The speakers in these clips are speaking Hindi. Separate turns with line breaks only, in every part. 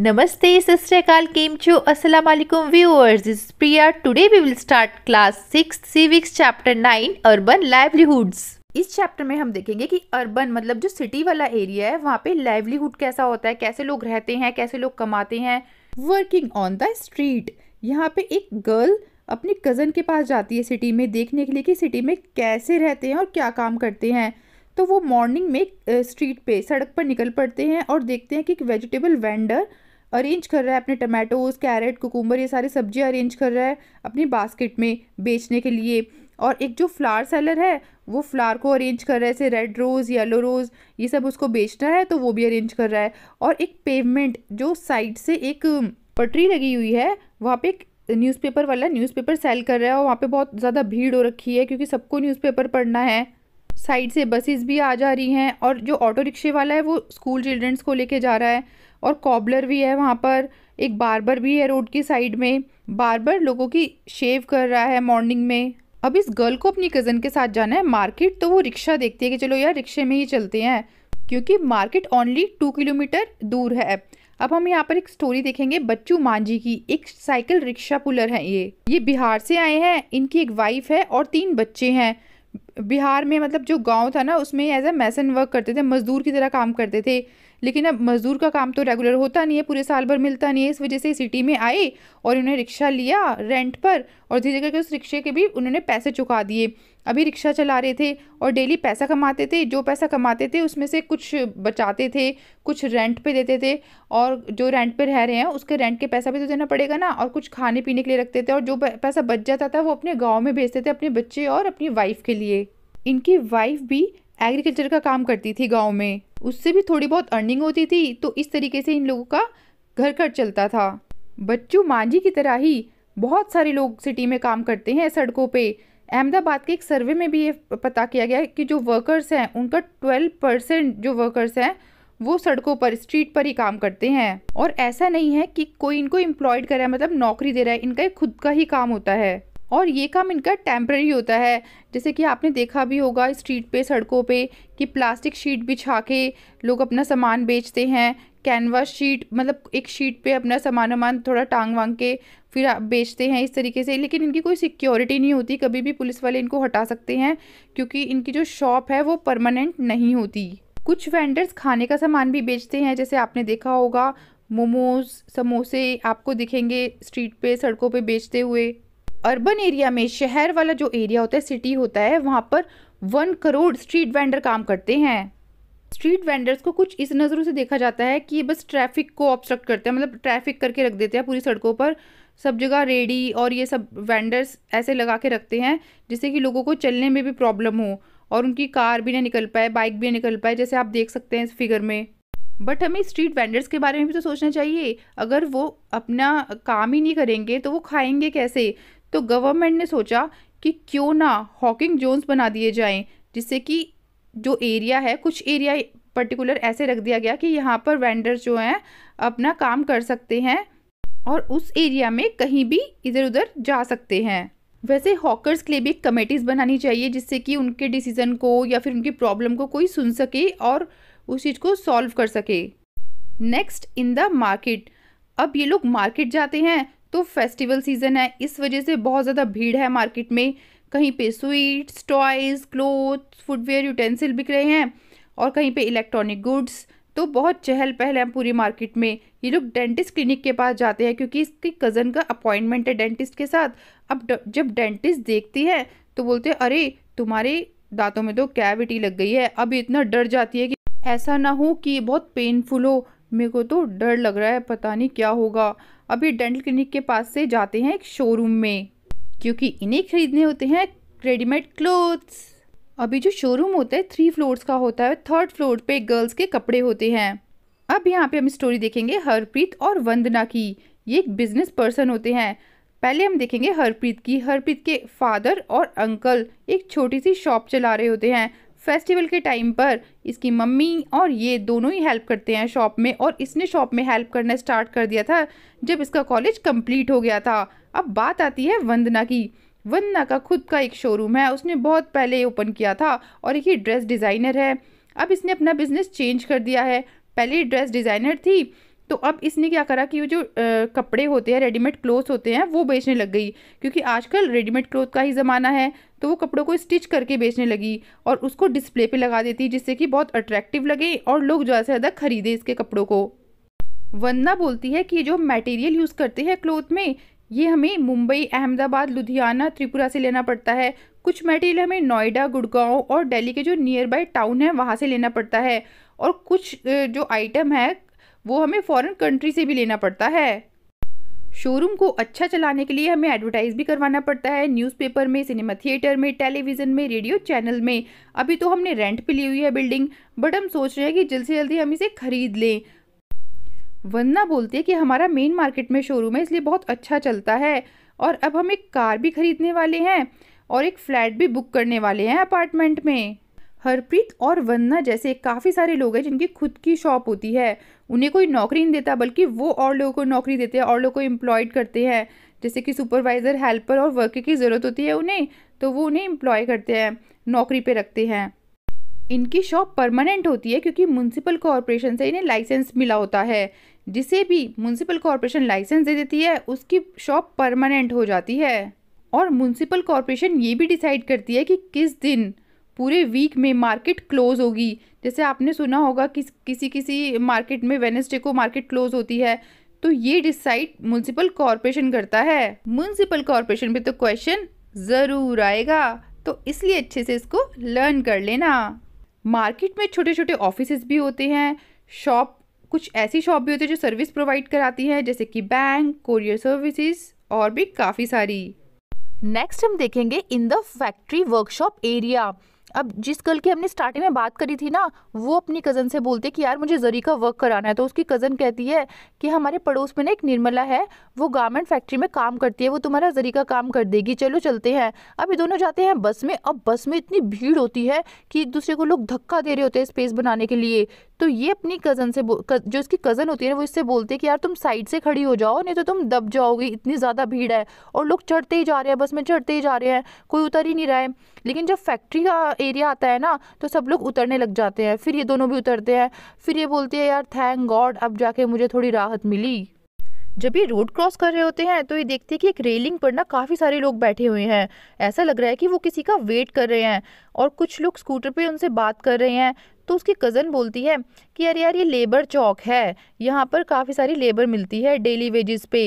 नमस्ते Sasrakal केम छो Alaikum viewers this is Priya today we will start class 6th civics chapter 9 urban livelihoods इस चैप्टर में हम देखेंगे कि अर्बन मतलब जो सिटी वाला एरिया है वहाँ पे लाइवलीहुड कैसा होता है कैसे लोग रहते हैं कैसे लोग कमाते हैं वर्किंग ऑन द स्ट्रीट यहाँ पे एक गर्ल अपने कज़न के पास जाती है सिटी में देखने के लिए कि सिटी में कैसे रहते हैं और क्या काम करते हैं तो वो मॉर्निंग में स्ट्रीट पे सड़क पर निकल पड़ते हैं और देखते हैं कि एक वेजिटेबल वेंडर अरेंज कर रहा है अपने टमाटोज कैरेट कुकुम्बर ये सारी सब्जियाँ अरेंज कर रहा है अपनी बास्केट में बेचने के लिए और एक जो फ्लावर सेलर है वो फ्लावर को अरेंज कर रहा है जैसे रेड रोज़ येलो रोज़ ये सब उसको बेचना है तो वो भी अरेंज कर रहा है और एक पेमेंट जो साइड से एक पटरी लगी हुई है वहाँ पे एक न्यूज़पेपर वाला न्यूज़पेपर सेल कर रहा है और वहाँ पे बहुत ज़्यादा भीड़ हो रखी है क्योंकि सबको न्यूज़पेपर पढ़ना है साइड से बसेस भी आ जा रही हैं और जो ऑटो रिक्शे वाला है वो स्कूल चिल्ड्रंस को लेके जा रहा है और कॉबलर भी है वहाँ पर एक बारबर भी है रोड की साइड में बारबर लोगों की शेव कर रहा है मॉर्निंग में अब इस गर्ल को अपनी कज़न के साथ जाना है मार्केट तो वो रिक्शा देखती है कि चलो यार रिक्शे में ही चलते हैं क्योंकि मार्केट ओनली टू किलोमीटर दूर है अब हम यहाँ पर एक स्टोरी देखेंगे बच्चू मांझी की एक साइकिल रिक्शा पुलर हैं ये ये बिहार से आए हैं इनकी एक वाइफ है और तीन बच्चे हैं बिहार में मतलब जो गांव था ना उसमें एज अ मैसन वर्क करते थे मजदूर की तरह काम करते थे लेकिन अब मज़दूर का काम तो रेगुलर होता नहीं है पूरे साल भर मिलता नहीं है इस वजह से सिटी में आए और उन्होंने रिक्शा लिया रेंट पर और धीरे करके उस रिक्शे के भी उन्होंने पैसे चुका दिए अभी रिक्शा चला रहे थे और डेली पैसा कमाते थे जो पैसा कमाते थे उसमें से कुछ बचाते थे कुछ रेंट पे देते थे और जो रेंट पे रह रहे हैं उसके रेंट के पैसा भी तो देना पड़ेगा ना और कुछ खाने पीने के लिए रखते थे और जो पैसा बच जाता था वो अपने गाँव में भेजते थे अपने बच्चे और अपनी वाइफ के लिए इनकी वाइफ भी एग्रीकल्चर का काम करती थी गाँव में उससे भी थोड़ी बहुत अर्निंग होती थी तो इस तरीके से इन लोगों का घर खर्च चलता था बच्चू मांझी की तरह ही बहुत सारे लोग सिटी में काम करते हैं सड़कों पे अहमदाबाद के एक सर्वे में भी ये पता किया गया है कि जो वर्कर्स हैं उनका ट्वेल्व परसेंट जो वर्कर्स हैं वो सड़कों पर स्ट्रीट पर ही काम करते हैं और ऐसा नहीं है कि कोई इनको एम्प्लॉयड कर रहा है मतलब नौकरी दे रहा है इनका खुद का ही काम होता है और ये काम इनका टेम्प्रेरी होता है जैसे कि आपने देखा भी होगा स्ट्रीट पे सड़कों पे कि प्लास्टिक शीट बिछा के लोग अपना सामान बेचते हैं कैनवास शीट मतलब एक शीट पे अपना सामान वामान थोड़ा टांग वांग के फिर आप बेचते हैं इस तरीके से लेकिन इनकी कोई सिक्योरिटी नहीं होती कभी भी पुलिस वाले इनको हटा सकते हैं क्योंकि इनकी जो शॉप है वो परमानेंट नहीं होती कुछ वेंडर्स खाने का सामान भी बेचते हैं जैसे आपने देखा होगा मोमोज समोसे आपको दिखेंगे स्ट्रीट पे सड़कों पे बेचते हुए अर्बन एरिया में शहर वाला जो एरिया होता है सिटी होता है वहाँ पर वन करोड़ स्ट्रीट वेंडर काम करते हैं स्ट्रीट वेंडर्स को कुछ इस नज़रों से देखा जाता है कि बस ट्रैफिक को ऑब्स्ट्रक्ट करते हैं मतलब ट्रैफिक करके रख देते हैं पूरी सड़कों पर सब जगह रेडी और ये सब वेंडर्स ऐसे लगा के रखते हैं जिससे कि लोगों को चलने में भी प्रॉब्लम हो और उनकी कार भी ना निकल पाए बाइक भी ना निकल पाए जैसे आप देख सकते हैं इस फिगर में बट हमें स्ट्रीट वेंडर्स के बारे में भी तो सोचना चाहिए अगर वो अपना काम ही नहीं करेंगे तो वो खाएंगे कैसे तो गवर्नमेंट ने सोचा कि क्यों ना हॉकिंग जोन्स बना दिए जाएं जिससे कि जो एरिया है कुछ एरिया पर्टिकुलर ऐसे रख दिया गया कि यहाँ पर वेंडर्स जो हैं अपना काम कर सकते हैं और उस एरिया में कहीं भी इधर उधर जा सकते हैं वैसे हॉकर्स के लिए भी कमेटीज़ बनानी चाहिए जिससे कि उनके डिसीज़न को या फिर उनकी प्रॉब्लम को कोई सुन सके और उस चीज़ को सॉल्व कर सके नेक्स्ट इन द मार्केट अब ये लोग मार्केट जाते हैं तो फेस्टिवल सीज़न है इस वजह से बहुत ज़्यादा भीड़ है मार्केट में कहीं पे sweets toys cloth footwear utensil बिक रहे हैं और कहीं पे इलेक्ट्रॉनिक गुड्स तो बहुत चहल पहल है पूरी मार्केट में ये लोग डेंटिस्ट क्लिनिक के पास जाते हैं क्योंकि इसकी कज़न का अपॉइंटमेंट है डेंटिस्ट के साथ अब जब डेंटिस्ट देखती है तो बोलते हैं अरे तुम्हारे दांतों में तो कैविटी लग गई है अब इतना डर जाती है कि ऐसा ना हो कि बहुत पेनफुल हो मेरे को तो डर लग रहा है पता नहीं क्या होगा अभी डेंटल क्लिनिक के पास से जाते हैं एक शोरूम में क्योंकि इन्हें खरीदने होते हैं रेडीमेड क्लोथ्स अभी जो शोरूम होता है थ्री फ्लोर्स का होता है थर्ड फ्लोर पे गर्ल्स के कपड़े होते हैं अब यहाँ पे हम स्टोरी देखेंगे हरप्रीत और वंदना की ये एक बिजनेस पर्सन होते हैं पहले हम देखेंगे हरप्रीत की हरप्रीत के फादर और अंकल एक छोटी सी शॉप चला रहे होते हैं फेस्टिवल के टाइम पर इसकी मम्मी और ये दोनों ही हेल्प करते हैं शॉप में और इसने शॉप में हेल्प करना स्टार्ट कर दिया था जब इसका कॉलेज कंप्लीट हो गया था अब बात आती है वंदना की वंदना का खुद का एक शोरूम है उसने बहुत पहले ओपन किया था और एक ये ड्रेस डिज़ाइनर है अब इसने अपना बिजनेस चेंज कर दिया है पहले ड्रेस डिज़ाइनर थी तो अब इसने क्या करा कि वो जो आ, कपड़े होते हैं रेडीमेड क्लोथ्स होते हैं वो बेचने लग गई क्योंकि आजकल रेडीमेड क्लोथ का ही ज़माना है तो वो कपड़ों को स्टिच करके बेचने लगी और उसको डिस्प्ले पे लगा देती जिससे कि बहुत अट्रैक्टिव लगे और लोग ज़्यादा से ज़्यादा खरीदे इसके कपड़ों को वंदना बोलती है कि जो मटेरियल यूज़ करते हैं क्लोथ में ये हमें मुंबई अहमदाबाद लुधियाना त्रिपुरा से लेना पड़ता है कुछ मटेरियल हमें नोएडा गुड़गांव और दिल्ली के जो नियर बाय टाउन है वहाँ से लेना पड़ता है और कुछ जो आइटम है वो हमें फॉरेन कंट्री से भी लेना पड़ता है शोरूम को अच्छा चलाने के लिए हमें एडवर्टाइज भी करवाना पड़ता है न्यूज़पेपर में सिनेमा थिएटर में टेलीविज़न में रेडियो चैनल में अभी तो हमने रेंट पे ली हुई है बिल्डिंग बट हम सोच रहे हैं कि जल्द से जल्दी हम इसे खरीद लें वंदना बोलती है कि हमारा मेन मार्केट में शोरूम है इसलिए बहुत अच्छा चलता है और अब हम एक कार भी खरीदने वाले हैं और एक फ्लैट भी बुक करने वाले हैं अपार्टमेंट में हरप्रीत और वंदना जैसे काफ़ी सारे लोग हैं जिनकी खुद की शॉप होती है उन्हें कोई नौकरी नहीं देता बल्कि वो और लोगों को नौकरी देते हैं और लोगों को एम्प्लॉयड करते हैं जैसे कि सुपरवाइज़र हेल्पर और वर्कर की ज़रूरत होती है उन्हें तो वो उन्हें एम्प्लॉय करते हैं नौकरी पर रखते हैं इनकी शॉप परमानेंट होती है क्योंकि म्यूनसिपल कॉरपोरेशन से इन्हें लाइसेंस मिला होता है जिसे भी म्यूनसिपल कॉरपोरेशन लाइसेंस दे देती है उसकी शॉप परमानेंट हो जाती है और म्यूनसिपल कॉरपोरेशन ये भी डिसाइड करती है कि किस दिन पूरे वीक में मार्केट क्लोज़ होगी जैसे आपने सुना होगा कि किसी किसी मार्केट में वेनेसडे को मार्केट क्लोज़ होती है तो ये डिसाइड म्यूनसिपल कॉरपोरेशन करता है म्यूनसिपल कॉरपोरेशन पे तो क्वेश्चन ज़रूर आएगा तो इसलिए अच्छे से इसको लर्न कर लेना मार्केट में छोटे छोटे ऑफिस भी होते हैं शॉप कुछ ऐसी शॉप भी होती है जो सर्विस प्रोवाइड कराती हैं जैसे कि बैंक कोरियर सर्विसेज और भी काफ़ी सारी नेक्स्ट हम देखेंगे in the factory workshop area अब जिस गर्ल की हमने स्टार्टिंग में बात करी थी ना वो अपनी कज़न से बोलती है कि यार मुझे जरी का वर्क कराना है तो उसकी कज़न कहती है कि हमारे पड़ोस में ना एक निर्मला है वो गारमेंट फैक्ट्री में काम करती है वो तुम्हारा जरी का काम कर देगी चलो चलते हैं अब ये दोनों जाते हैं बस में अब बस में इतनी भीड़ होती है कि एक दूसरे को लोग धक्का दे रहे होते हैं स्पेस बनाने के लिए तो ये अपनी कज़न से जो इसकी कज़न होती है वो इससे बोलती है कि यार तुम साइड से खड़ी हो जाओ नहीं तो तुम दब जाओगी इतनी ज़्यादा भीड़ है और लोग चढ़ते ही जा रहे हैं बस में चढ़ते ही जा रहे हैं कोई उतर ही नहीं रहा है लेकिन जब फैक्ट्री का एरिया आता है ना तो सब लोग उतरने लग जाते हैं फिर ये दोनों भी उतरते हैं फिर ये बोलती है यार थैंक गॉड अब जाके मुझे थोड़ी राहत मिली जब ये रोड क्रॉस कर रहे होते हैं तो ये देखते हैं कि एक रेलिंग पर ना काफ़ी सारे लोग बैठे हुए हैं ऐसा लग रहा है कि वो किसी का वेट कर रहे हैं और कुछ लोग स्कूटर पे उनसे बात कर रहे हैं तो उसकी कज़न बोलती है कि अरे यार ये लेबर चौक है यहाँ पर काफ़ी सारी लेबर मिलती है डेली वेजेस पे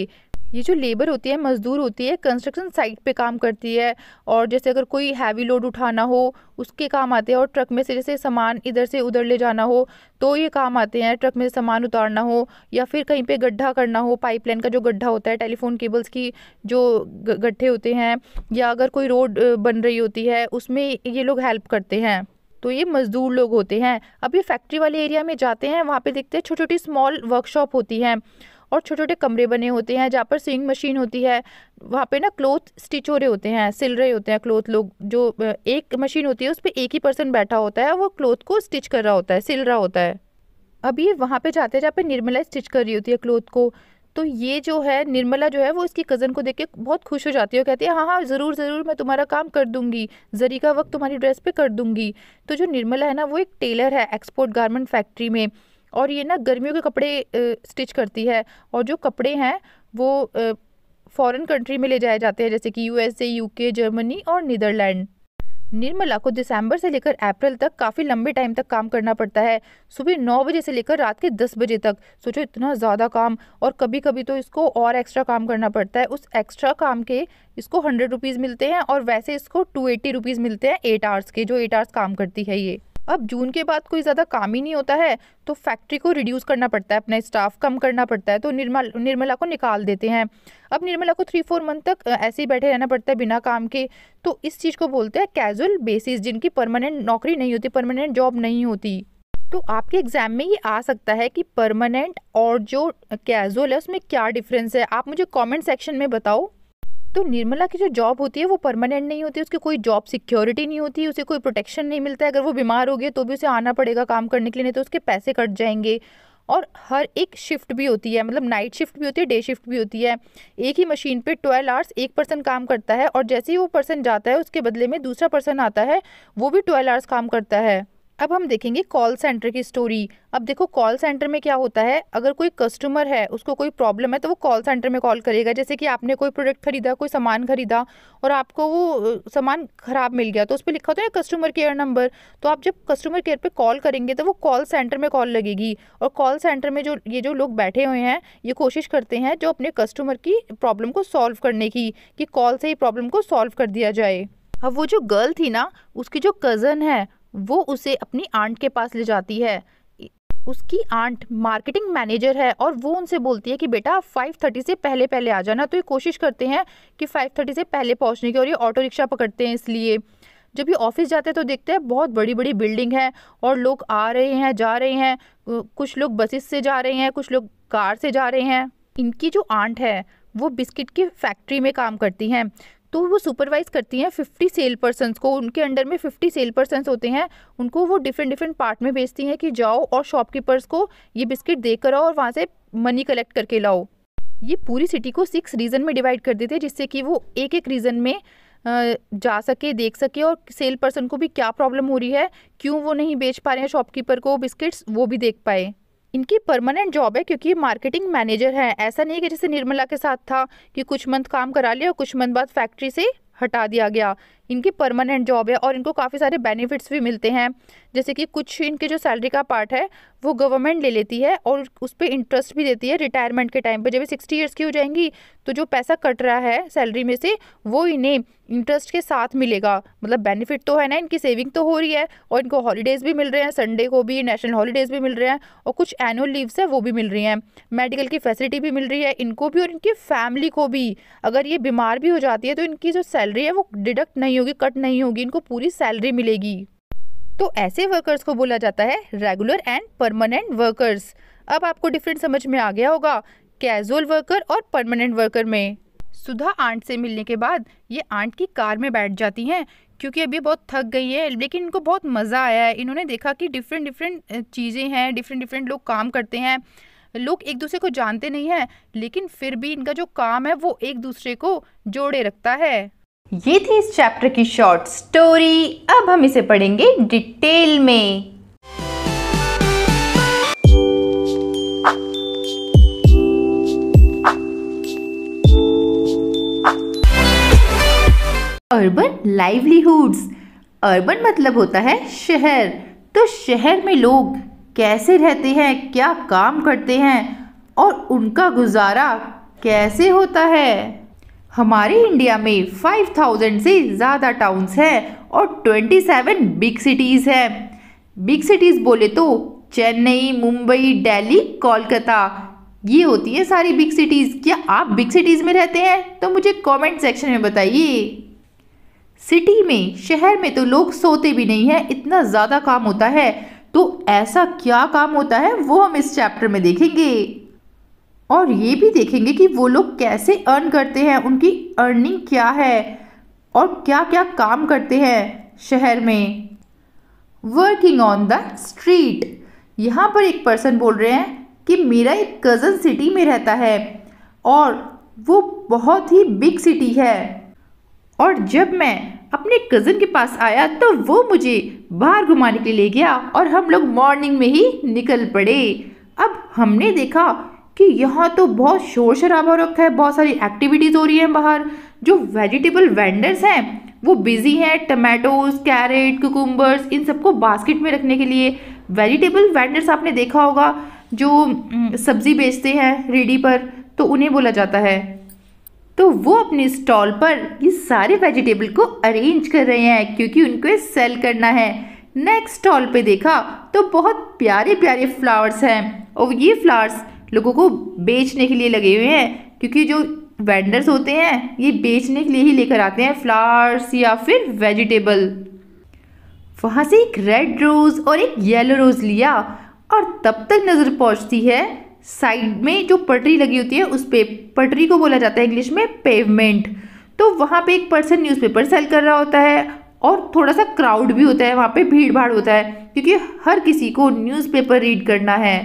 ये जो लेबर होती है मज़दूर होती है कंस्ट्रक्शन साइट पे काम करती है और जैसे अगर कोई हैवी लोड उठाना हो उसके काम आते हैं और ट्रक में से जैसे सामान इधर से उधर ले जाना हो तो ये काम आते हैं ट्रक में से सामान उतारना हो या फिर कहीं पे गड्ढा करना हो पाइपलाइन का जो गड्ढा होता है टेलीफोन केबल्स की जो गड्ढे होते हैं या अगर कोई रोड बन रही होती है उसमें ये लोग हेल्प करते हैं तो ये मज़दूर लोग होते हैं अब ये फैक्ट्री वाले एरिया में जाते हैं वहाँ पे देखते हैं छोटी छोटी स्मॉल वर्कशॉप होती हैं और छोटे छोटे कमरे बने होते हैं जहाँ पर सिंग मशीन होती है वहाँ पे ना क्लोथ स्टिच हो रहे होते हैं सिल रहे होते हैं क्लोथ लोग जो एक मशीन होती है उस पर एक ही पर्सन बैठा होता है वो क्लोथ को स्टिच कर रहा होता है सिल रहा होता है अब ये वहाँ पे जाते हैं जहाँ पे निर्मला स्टिच कर रही होती है क्लोथ को तो ये जो है निर्मला जो है वो इसकी कज़न को देख के बहुत खुश हो जाती है और कहती है हाँ हाँ ज़रूर ज़रूर मैं तुम्हारा काम कर दूंगी जरी का वक्त तुम्हारी ड्रेस पे कर दूंगी तो जो निर्मला है ना वो एक टेलर है एक्सपोर्ट गारमेंट फैक्ट्री में और ये ना गर्मियों के कपड़े स्टिच करती है और जो कपड़े हैं वो फ़ॉरेन कंट्री में ले जाए जाते हैं जैसे कि यूएसए यूके जर्मनी और नीदरलैंड निर्मला को दिसंबर से लेकर अप्रैल तक काफ़ी लंबे टाइम तक काम करना पड़ता है सुबह नौ बजे से लेकर रात के दस बजे तक सोचो इतना ज़्यादा काम और कभी कभी तो इसको और एक्स्ट्रा काम करना पड़ता है उस एक्स्ट्रा काम के इसको हंड्रेड रुपीज़ मिलते हैं और वैसे इसको टू एट्टी रुपीज़ मिलते हैं एट आवर्स के जो एट आवर्स काम करती है ये अब जून के बाद कोई ज़्यादा काम ही नहीं होता है तो फैक्ट्री को रिड्यूस करना पड़ता है अपना स्टाफ कम करना पड़ता है तो निर्मल निर्मला को निकाल देते हैं अब निर्मला को थ्री फोर मंथ तक ऐसे ही बैठे रहना पड़ता है बिना काम के तो इस चीज़ को बोलते हैं कैजुअल बेसिस जिनकी परमानेंट नौकरी नहीं होती परमानेंट जॉब नहीं होती तो आपके एग्ज़ाम में ये आ सकता है कि परमानेंट और जो कैजुअल है उसमें क्या डिफरेंस है आप मुझे कमेंट सेक्शन में बताओ तो निर्मला की जो जॉब होती है वो परमानेंट नहीं होती उसकी कोई जॉब सिक्योरिटी नहीं होती उसे कोई प्रोटेक्शन नहीं मिलता है अगर वो बीमार हो गया तो भी उसे आना पड़ेगा काम करने के लिए नहीं तो उसके पैसे कट जाएंगे और हर एक शिफ्ट भी होती है मतलब नाइट शिफ्ट भी होती है डे शिफ्ट भी होती है एक ही मशीन पे ट्वेल्व आवर्स एक पर्सन काम करता है और जैसे ही वो पर्सन जाता है उसके बदले में दूसरा पर्सन आता है वो भी ट्वेल्व आवर्स काम करता है अब हम देखेंगे कॉल सेंटर की स्टोरी अब देखो कॉल सेंटर में क्या होता है अगर कोई कस्टमर है उसको कोई प्रॉब्लम है तो वो कॉल सेंटर में कॉल करेगा जैसे कि आपने कोई प्रोडक्ट खरीदा कोई सामान खरीदा और आपको वो सामान ख़राब मिल गया तो उस पर लिखा होता है कस्टमर केयर नंबर तो आप जब कस्टमर केयर पर कॉल करेंगे तो वो कॉल सेंटर में कॉल लगेगी और कॉल सेंटर में जो ये जो लोग बैठे हुए हैं ये कोशिश करते हैं जो अपने कस्टमर की प्रॉब्लम को सॉल्व करने की कि कॉल से ही प्रॉब्लम को सॉल्व कर दिया जाए अब वो जो गर्ल थी ना उसकी जो कज़न है वो उसे अपनी आंट के पास ले जाती है उसकी आंट मार्केटिंग मैनेजर है और वो उनसे बोलती है कि बेटा फाइव थर्टी से पहले पहले आ जाना तो ये कोशिश करते हैं कि फाइव थर्टी से पहले पहुंचने की और ये ऑटो रिक्शा पकड़ते हैं इसलिए जब ये ऑफिस जाते हैं तो देखते हैं बहुत बड़ी बड़ी बिल्डिंग है और लोग आ रहे हैं जा रहे हैं कुछ लोग बसेस से जा रहे हैं कुछ लोग कार से जा रहे हैं इनकी जो आंट है वो बिस्किट की फैक्ट्री में काम करती हैं तो वो सुपरवाइज करती हैं फिफ्टी सेल पर्सनस को उनके अंडर में फिफ्टी सेल पर्सनस होते हैं उनको वो डिफरेंट डिफरेंट पार्ट में भेजती हैं कि जाओ और शॉपकीपर्स को ये बिस्किट देकर आओ और वहाँ से मनी कलेक्ट करके लाओ ये पूरी सिटी को सिक्स रीजन में डिवाइड कर देते हैं जिससे कि वो एक एक रीजन में जा सके देख सके और सेल पर्सन को भी क्या प्रॉब्लम हो रही है क्यों वो नहीं बेच पा रहे हैं शॉपकीपर को बिस्किट्स वो भी देख पाए इनकी परमानेंट जॉब है क्योंकि ये मार्केटिंग मैनेजर हैं ऐसा नहीं है कि जैसे निर्मला के साथ था कि कुछ मंथ काम करा लिया और कुछ मंथ बाद फैक्ट्री से हटा दिया गया इनकी परमानेंट जॉब है और इनको काफ़ी सारे बेनिफिट्स भी मिलते हैं जैसे कि कुछ इनके जो सैलरी का पार्ट है वो गवर्नमेंट ले लेती है और उस पर इंटरेस्ट भी देती है रिटायरमेंट के टाइम पर जब सिक्सटी ईयर्स की हो जाएंगी तो जो पैसा कट रहा है सैलरी में से वो इन्हें इंटरेस्ट के साथ मिलेगा मतलब बेनिफिट तो है ना इनकी सेविंग तो हो रही है और इनको हॉलीडेज़ भी मिल रहे हैं संडे को भी नेशनल हॉलीडेज़ भी मिल रहे हैं और कुछ एनुअल लीव्स है वो भी मिल रही हैं मेडिकल की फैसिलिटी भी मिल रही है इनको भी और इनकी फैमिली को भी अगर ये बीमार भी हो जाती है तो इनकी जो सैलरी है वो डिडक्ट नहीं होगी कट नहीं होगी इनको पूरी सैलरी मिलेगी तो ऐसे वर्कर्स को बोला जाता है रेगुलर एंड परमानेंट वर्कर्स अब आपको डिफरेंट समझ में आ गया होगा कैजुअल वर्कर और परमानेंट वर्कर में सुधा आंट से मिलने के बाद ये आंट की कार में बैठ जाती हैं क्योंकि अभी बहुत थक गई है लेकिन इनको बहुत मज़ा आया है इन्होंने देखा कि डिफरेंट डिफरेंट चीज़ें हैं डिफरेंट डिफरेंट लोग काम करते हैं लोग एक दूसरे को जानते नहीं हैं लेकिन फिर भी इनका जो काम है वो एक दूसरे को जोड़े रखता है ये थी इस चैप्टर की शॉर्ट स्टोरी अब हम इसे पढ़ेंगे डिटेल में अर्बन लाइवलीहुड्स अर्बन मतलब होता है शहर तो शहर में लोग कैसे रहते हैं क्या काम करते हैं और उनका गुजारा कैसे होता है हमारे इंडिया में 5000 से ज़्यादा टाउन्स हैं और 27 बिग सिटीज़ हैं बिग सिटीज़ बोले तो चेन्नई मुंबई दिल्ली कोलकाता ये होती हैं सारी बिग सिटीज़ क्या आप बिग सिटीज़ में रहते हैं तो मुझे कमेंट सेक्शन में बताइए सिटी में शहर में तो लोग सोते भी नहीं हैं इतना ज़्यादा काम होता है तो ऐसा क्या काम होता है वो हम इस चैप्टर में देखेंगे और ये भी देखेंगे कि वो लोग कैसे अर्न करते हैं उनकी अर्निंग क्या है और क्या क्या काम करते हैं शहर में वर्किंग ऑन द स्ट्रीट यहाँ पर एक पर्सन बोल रहे हैं कि मेरा एक कज़न सिटी में रहता है और वो बहुत ही बिग सिटी है और जब मैं अपने कज़न के पास आया तो वो मुझे बाहर घुमाने के लिए ले गया और हम लोग मॉर्निंग में ही निकल पड़े अब हमने देखा कि यहाँ तो बहुत शोर शराबा रखा है बहुत सारी एक्टिविटीज़ हो रही हैं बाहर जो वेजिटेबल वेंडर्स हैं वो बिज़ी हैं टमाटोज कैरेट कुकुम्बर्स इन सबको बास्केट में रखने के लिए वेजिटेबल वेंडर्स आपने देखा होगा जो सब्ज़ी बेचते हैं रेडी पर तो उन्हें बोला जाता है तो वो अपने स्टॉल पर ये सारे वेजिटेबल को अरेंज कर रहे हैं क्योंकि उनको सेल करना है नेक्स्ट स्टॉल पे देखा तो बहुत प्यारे प्यारे फ्लावर्स हैं और ये फ्लावर्स लोगों को बेचने के लिए लगे हुए हैं क्योंकि जो वेंडर्स होते हैं ये बेचने के लिए ही लेकर आते हैं फ्लावर्स या फिर वेजिटेबल वहाँ से एक रेड रोज़ और एक येलो रोज़ लिया और तब तक नज़र पहुँचती है साइड में जो पटरी लगी होती है उस पे पटरी को बोला जाता है इंग्लिश में पेवमेंट तो वहाँ पे एक पर्सन न्यूज़पेपर सेल कर रहा होता है और थोड़ा सा क्राउड भी होता है वहाँ पे भीड़ भाड़ होता है क्योंकि हर किसी को न्यूज़पेपर रीड करना है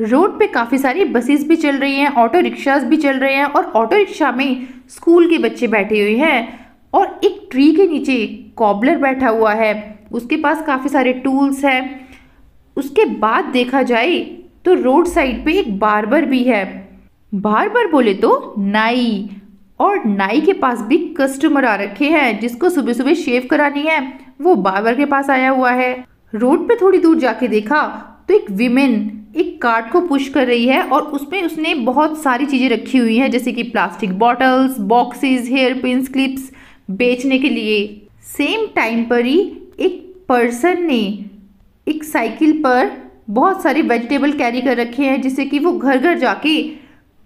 रोड पे काफ़ी सारी बसेस भी चल रही हैं ऑटो रिक्शाज भी चल रहे हैं और ऑटो रिक्शा में स्कूल के बच्चे बैठे हुए हैं और एक ट्री के नीचे कॉबलर बैठा हुआ है उसके पास काफ़ी सारे टूल्स हैं उसके बाद देखा जाए तो रोड साइड पे एक बारबर भी है बारबर बोले तो नाई और नाई के पास भी कस्टमर आ रखे हैं जिसको सुबह सुबह शेव करानी है वो बारबर के पास आया हुआ है रोड पे थोड़ी दूर जाके देखा तो एक विमेन एक कार्ड को पुश कर रही है और उसमें उसने बहुत सारी चीज़ें रखी हुई हैं जैसे कि plastic bottles boxes hair pin clips बेचने के लिए सेम टाइम पर ही एक पर्सन ने एक साइकिल पर बहुत सारे वेजिटेबल कैरी कर रखे हैं जिससे कि वो घर घर जाके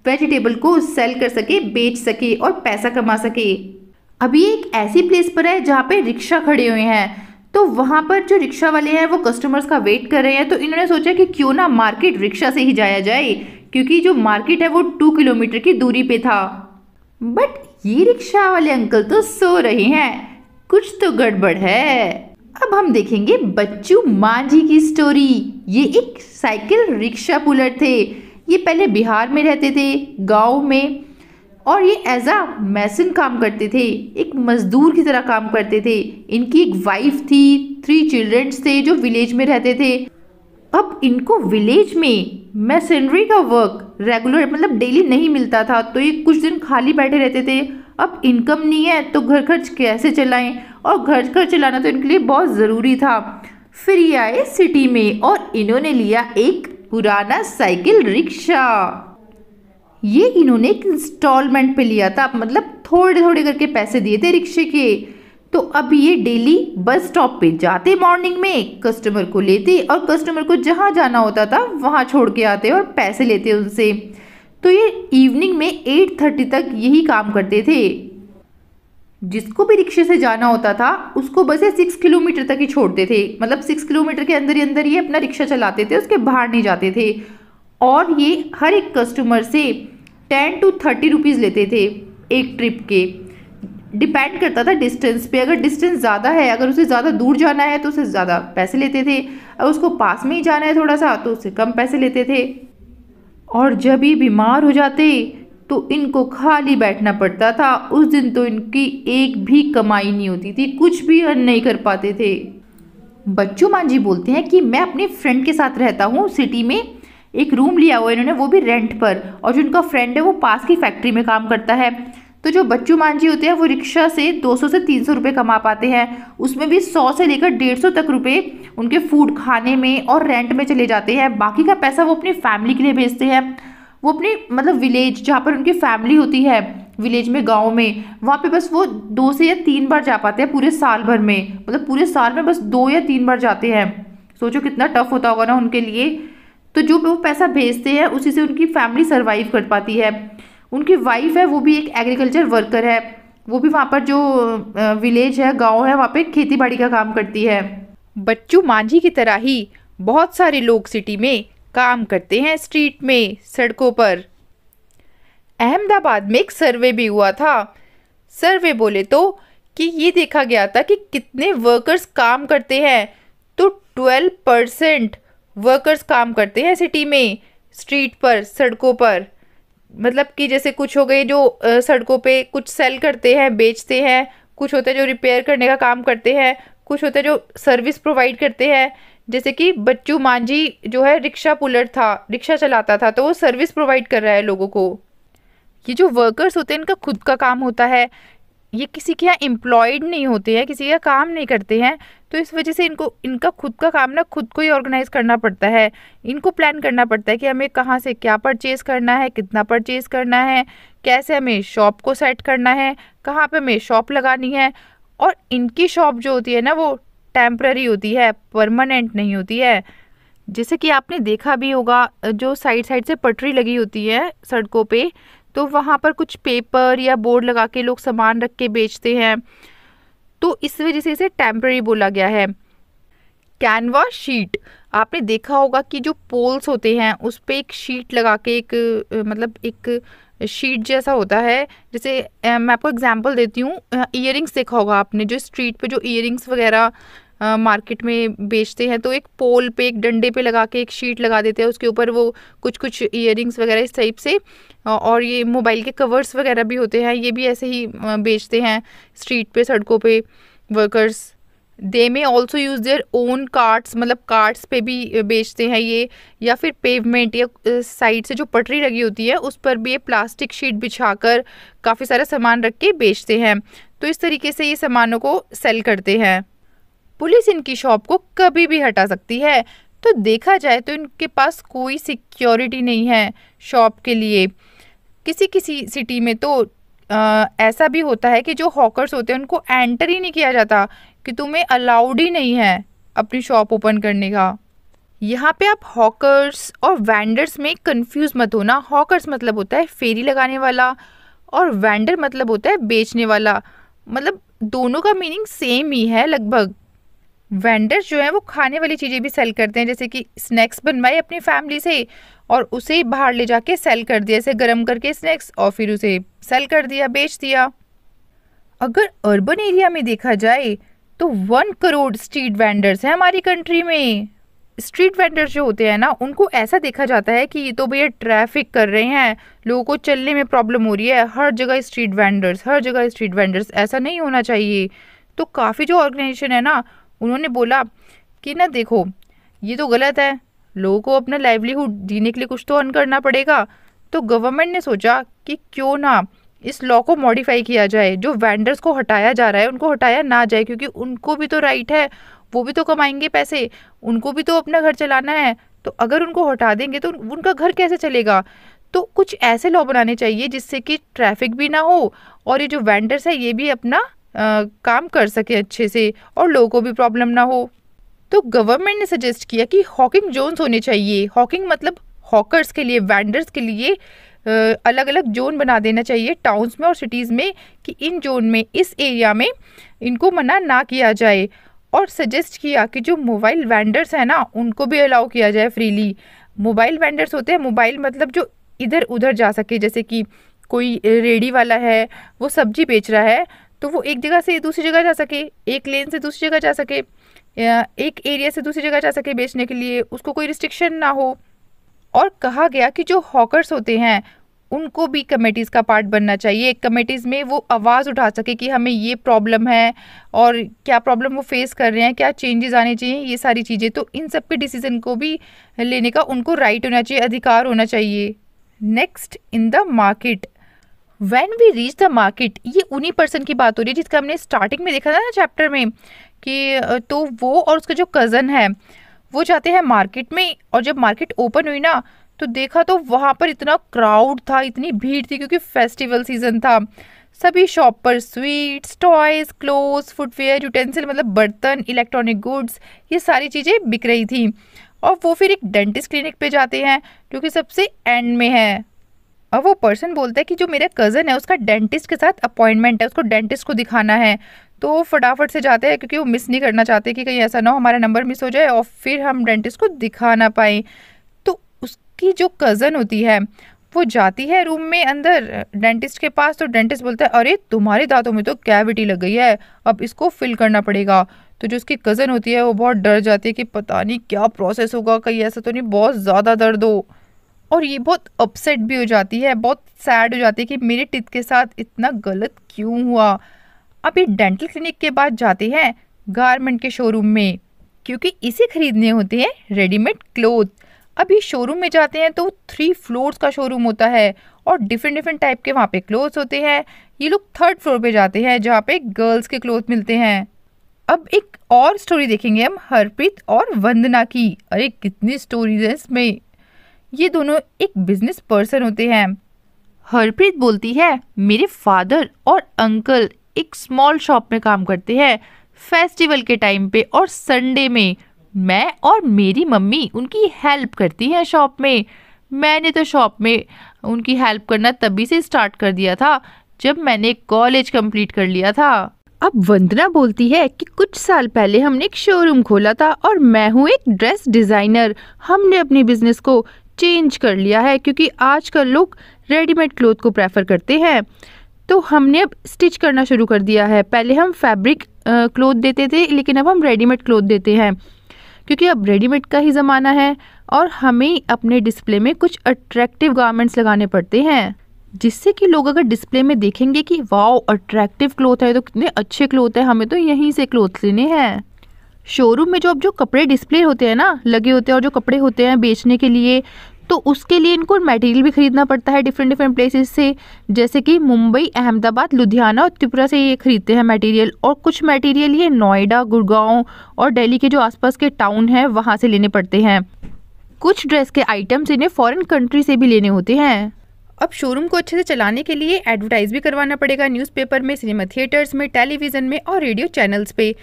वेजिटेबल को सेल कर सके बेच सके और पैसा कमा सके अभी एक ऐसी प्लेस पर है जहाँ पे रिक्शा खड़े हुए हैं तो वहाँ पर जो रिक्शा वाले हैं वो कस्टमर्स का वेट कर रहे हैं तो इन्होंने सोचा कि क्यों ना मार्केट रिक्शा से ही जाया जाए क्योंकि जो मार्केट है वो टू किलोमीटर की दूरी पे था बट ये रिक्शा वाले अंकल तो सो रहे हैं कुछ तो गड़बड़ है अब हम देखेंगे बच्चू मांझी की स्टोरी ये एक साइकिल रिक्शा पुलर थे ये पहले बिहार में रहते थे गांव में और ये एज आ मैसन काम करते थे एक मज़दूर की तरह काम करते थे इनकी एक वाइफ थी थ्री चिल्ड्रंस थे जो विलेज में रहते थे अब इनको विलेज में मैसनरी का वर्क रेगुलर मतलब डेली नहीं मिलता था तो ये कुछ दिन खाली बैठे रहते थे अब इनकम नहीं है तो घर खर्च कैसे चलाएं और घर खर्च चलाना तो इनके लिए बहुत ज़रूरी था फिर ये आए सिटी में और इन्होंने लिया एक पुराना साइकिल रिक्शा ये इन्होंने एक इंस्टॉलमेंट पे लिया था मतलब थोड़े थोड़े करके पैसे दिए थे रिक्शे के तो अब ये डेली बस स्टॉप पे जाते मॉर्निंग में कस्टमर को लेते और कस्टमर को जहाँ जाना होता था वहाँ छोड़ के आते और पैसे लेते उनसे तो ये इवनिंग में एट थर्टी तक यही काम करते थे जिसको भी रिक्शे से जाना होता था उसको बस ये सिक्स किलोमीटर तक ही छोड़ते थे मतलब सिक्स किलोमीटर के अंदर ही अंदर ये अपना रिक्शा चलाते थे उसके बाहर नहीं जाते थे और ये हर एक कस्टमर से टेन टू थर्टी रुपीज़ लेते थे एक ट्रिप के डिपेंड करता था डिस्टेंस पे अगर डिस्टेंस ज़्यादा है अगर उसे ज़्यादा दूर जाना है तो उसे ज़्यादा पैसे लेते थे अगर उसको पास में ही जाना है थोड़ा सा तो उसे कम पैसे लेते थे और जब ये बीमार हो जाते तो इनको खाली बैठना पड़ता था उस दिन तो इनकी एक भी कमाई नहीं होती थी कुछ भी अर्न नहीं कर पाते थे बच्चू मां जी बोलते हैं कि मैं अपने फ्रेंड के साथ रहता हूँ सिटी में एक रूम लिया हुआ है इन्होंने वो भी रेंट पर और जो इनका फ्रेंड है वो पास की फैक्ट्री में काम करता है तो जो बच्चू मांझी होते हैं वो रिक्शा से 200 से 300 रुपए कमा पाते हैं उसमें भी 100 से लेकर 150 तक रुपए उनके फूड खाने में और रेंट में चले जाते हैं बाकी का पैसा वो अपनी फैमिली के लिए भेजते हैं वो अपनी मतलब विलेज जहाँ पर उनकी फैमिली होती है विलेज में गांव में वहाँ पे बस वो दो से या तीन बार जा पाते हैं पूरे साल भर में मतलब पूरे साल में बस दो या तीन बार जाते हैं सोचो कितना टफ होता होगा ना उनके लिए तो जो वो पैसा भेजते हैं उसी से उनकी फैमिली सर्वाइव कर पाती है उनकी वाइफ है वो भी एक एग्रीकल्चर वर्कर है वो भी वहाँ पर जो विलेज है गांव है वहाँ पे खेती बाड़ी का काम करती है बच्चू मांझी की तरह ही बहुत सारे लोग सिटी में काम करते हैं स्ट्रीट में सड़कों पर अहमदाबाद में एक सर्वे भी हुआ था सर्वे बोले तो कि ये देखा गया था कि कितने वर्कर्स काम करते हैं तो ट्वेल्व परसेंट वर्कर्स काम करते हैं सिटी में स्ट्रीट पर सड़कों पर मतलब कि जैसे कुछ हो गए जो सड़कों पे कुछ सेल करते हैं बेचते हैं कुछ होता है जो रिपेयर करने का काम करते हैं कुछ होता है जो सर्विस प्रोवाइड करते हैं जैसे कि बच्चू मांझी जो है रिक्शा पुलर था रिक्शा चलाता था तो वो सर्विस प्रोवाइड कर रहा है लोगों को ये जो वर्कर्स होते हैं इनका खुद का काम होता है ये किसी के यहाँ एम्प्लॉयड नहीं होते हैं किसी का काम नहीं करते हैं तो इस वजह से इनको इनका खुद का काम ना खुद को ही ऑर्गेनाइज करना पड़ता है इनको प्लान करना पड़ता है कि हमें कहाँ से क्या परचेज़ करना है कितना परचेज़ करना है कैसे हमें शॉप को सेट करना है कहाँ पे हमें शॉप लगानी है और इनकी शॉप जो होती है ना वो टेम्प्ररी होती है परमानेंट नहीं होती है जैसे कि आपने देखा भी होगा जो साइड साइड से पटरी लगी होती है सड़कों पे तो वहाँ पर कुछ पेपर या बोर्ड लगा के लोग सामान रख के बेचते हैं तो इस वजह से इसे टेम्प्रेरी बोला गया है कैनवा शीट आपने देखा होगा कि जो पोल्स होते हैं उस पर एक शीट लगा के एक मतलब एक शीट जैसा होता है जैसे मैं आपको एग्जांपल देती हूँ ईयर देखा होगा आपने जो स्ट्रीट पे जो ईयर वगैरह मार्केट में बेचते हैं तो एक पोल पे एक डंडे पे लगा के एक शीट लगा देते हैं उसके ऊपर वो कुछ कुछ ईयर वगैरह इस टाइप से और ये मोबाइल के कवर्स वगैरह भी होते हैं ये भी ऐसे ही बेचते हैं स्ट्रीट पे सड़कों पे workers they may also use their own cards मतलब कार्ड्स पे भी बेचते हैं ये या फिर पेवमेंट या साइड से जो पटरी लगी होती है उस पर भी ये प्लास्टिक शीट बिछाकर काफ़ी सारा सामान रख के बेचते हैं तो इस तरीके से ये सामानों को सेल करते हैं पुलिस इनकी शॉप को कभी भी हटा सकती है तो देखा जाए तो इनके पास कोई सिक्योरिटी नहीं है शॉप के लिए किसी किसी सिटी में तो आ, ऐसा भी होता है कि जो हॉकर्स होते हैं उनको एंटर ही नहीं किया जाता कि तुम्हें अलाउड ही नहीं है अपनी शॉप ओपन करने का यहाँ पे आप हॉकर्स और वेंडर्स में कंफ्यूज मत होना हॉकर्स मतलब होता है फेरी लगाने वाला और वेंडर मतलब होता है बेचने वाला मतलब दोनों का मीनिंग सेम ही है लगभग वेंडर्स जो हैं वो खाने वाली चीज़ें भी सेल करते हैं जैसे कि स्नैक्स बनवाए अपनी फैमिली से और उसे बाहर ले जाके सेल कर दिया इसे गर्म करके स्नैक्स और फिर उसे सेल कर दिया बेच दिया अगर अर्बन एरिया में देखा जाए तो वन करोड़ स्ट्रीट वेंडर्स हैं हमारी कंट्री में स्ट्रीट वेंडर्स जो होते हैं ना उनको ऐसा देखा जाता है कि ये तो भैया ट्रैफिक कर रहे हैं लोगों को चलने में प्रॉब्लम हो रही है हर जगह स्ट्रीट वेंडर्स हर जगह स्ट्रीट वेंडर्स ऐसा नहीं होना चाहिए तो काफ़ी जो ऑर्गेनाइजेशन है ना उन्होंने बोला कि ना देखो ये तो गलत है लोगों को अपना लाइवलीहुड जीने के लिए कुछ तो अर्न करना पड़ेगा तो गवर्नमेंट ने सोचा कि क्यों ना इस लॉ को मॉडिफाई किया जाए जो वेंडर्स को हटाया जा रहा है उनको हटाया ना जाए क्योंकि उनको भी तो राइट है वो भी तो कमाएंगे पैसे उनको भी तो अपना घर चलाना है तो अगर उनको हटा देंगे तो उनका घर कैसे चलेगा तो कुछ ऐसे लॉ बनाने चाहिए जिससे कि ट्रैफिक भी ना हो और ये जो वेंडर्स है ये भी अपना आ, काम कर सके अच्छे से और लोगों को भी प्रॉब्लम ना हो तो गवर्नमेंट ने सजेस्ट किया कि हॉकिंग जोन्स होने चाहिए हॉकिंग मतलब हॉकर्स के लिए वेंडर्स के लिए अलग अलग जोन बना देना चाहिए टाउन्स में और सिटीज़ में कि इन जोन में इस एरिया में इनको मना ना किया जाए और सजेस्ट किया कि जो मोबाइल वेंडर्स हैं ना उनको भी अलाउ किया जाए फ्रीली मोबाइल वेंडर्स होते हैं मोबाइल मतलब जो इधर उधर जा सके जैसे कि कोई रेडी वाला है वो सब्जी बेच रहा है तो वो एक जगह से दूसरी जगह जा सके एक लेन से दूसरी जगह जा सके एक एरिया से दूसरी जगह जा सके बेचने के लिए उसको कोई रिस्ट्रिक्शन ना हो और कहा गया कि जो हॉकर्स होते हैं उनको भी कमेटीज़ का पार्ट बनना चाहिए कमेटीज़ में वो आवाज़ उठा सके कि हमें ये प्रॉब्लम है और क्या प्रॉब्लम वो फेस कर रहे हैं क्या चेंजेस आने चाहिए ये सारी चीज़ें तो इन सब के डिसीज़न को भी लेने का उनको राइट होना चाहिए अधिकार होना चाहिए next in the market when we reach the market ये उन्हीं पर्सन की बात हो रही है जिसका हमने स्टार्टिंग में देखा था ना चैप्टर में कि तो वो और उसका जो कज़न है वो जाते हैं मार्केट में और जब मार्केट ओपन हुई ना तो देखा तो वहाँ पर इतना क्राउड था इतनी भीड़ थी क्योंकि फेस्टिवल सीज़न था सभी शॉप पर sweets toys clothes footwear utensil मतलब बर्तन इलेक्ट्रॉनिक गुड्स ये सारी चीज़ें बिक रही थी और वो फिर एक डेंटिस्ट क्लिनिक पे जाते हैं जो कि सबसे एंड में है अब वो पर्सन बोलता है कि जो मेरा कज़न है उसका डेंटिस्ट के साथ अपॉइंटमेंट है उसको डेंटिस्ट को दिखाना है तो वो फटाफट से जाते हैं क्योंकि वो मिस नहीं करना चाहते कि कहीं ऐसा ना हो हमारा नंबर मिस हो जाए और फिर हम डेंटिस्ट को दिखा ना पाएँ तो उसकी जो कज़न होती है वो जाती है रूम में अंदर डेंटिस्ट के पास तो डेंटिस्ट बोलता है अरे तुम्हारे दांतों में तो कैविटी लग गई है अब इसको फिल करना पड़ेगा तो जो उसकी कज़न होती है वो बहुत डर जाती है कि पता नहीं क्या प्रोसेस होगा कहीं ऐसा तो नहीं बहुत ज़्यादा दर्द हो और ये बहुत अपसेट भी हो जाती है बहुत सैड हो जाती है कि मेरे टिथ के साथ इतना गलत क्यों हुआ अब ये डेंटल क्लिनिक के बाद जाते हैं गारमेंट के शोरूम में क्योंकि इसे खरीदने होते हैं रेडीमेड क्लोथ अब ये शोरूम में जाते हैं तो थ्री फ्लोर्स का शोरूम होता है और डिफरेंट डिफरेंट टाइप के वहाँ पे क्लोथ होते हैं ये लोग थर्ड फ्लोर पे जाते हैं जहाँ पे गर्ल्स के क्लोथ मिलते हैं अब एक और स्टोरी देखेंगे हम हरप्रीत और वंदना की अरे कितनी स्टोरीज हैं इसमें ये दोनों एक बिजनेस पर्सन होते हैं हरप्रीत बोलती है मेरे फादर और अंकल एक स्मॉल शॉप में काम करते हैं फेस्टिवल के टाइम पे और संडे में मैं और मेरी मम्मी उनकी हेल्प करती हैं शॉप में मैंने तो शॉप में उनकी हेल्प करना तभी से स्टार्ट कर दिया था जब मैंने कॉलेज कंप्लीट कर लिया था अब वंदना बोलती है कि कुछ साल पहले हमने एक शोरूम खोला था और मैं हूँ एक ड्रेस डिज़ाइनर हमने अपने बिजनेस को चेंज कर लिया है क्योंकि आज कल लोग रेडीमेड क्लोथ को प्रेफर करते हैं तो हमने अब स्टिच करना शुरू कर दिया है पहले हम फैब्रिक क्लोथ देते थे लेकिन अब हम रेडीमेड क्लोथ देते हैं क्योंकि अब रेडीमेड का ही ज़माना है और हमें अपने डिस्प्ले में कुछ अट्रैक्टिव गारमेंट्स लगाने पड़ते हैं जिससे कि लोग अगर डिस्प्ले में देखेंगे कि वाओ अट्रैक्टिव क्लोथ है तो कितने अच्छे क्लोथ है हमें तो यहीं से क्लोथ लेने हैं शोरूम में जो अब जो कपड़े डिस्प्ले होते हैं ना लगे होते हैं और जो कपड़े होते हैं बेचने के लिए तो उसके लिए इनको मटेरियल भी खरीदना पड़ता है डिफरेंट डिफरेंट प्लेसेस से जैसे कि मुंबई अहमदाबाद लुधियाना और त्रिपुरा से ये खरीदते हैं मटेरियल और कुछ मटेरियल ये नोएडा गुड़गांव और दिल्ली के जो आसपास के टाउन हैं वहाँ से लेने पड़ते हैं कुछ ड्रेस के आइटम्स इन्हें फॉरेन कंट्री से भी लेने होते हैं अब शोरूम को अच्छे से चलाने के लिए एडवर्टाइज भी करवाना पड़ेगा न्यूज़पेपर में सिनेमा थिएटर्स में टेलीविज़न में और रेडियो चैनल्स पे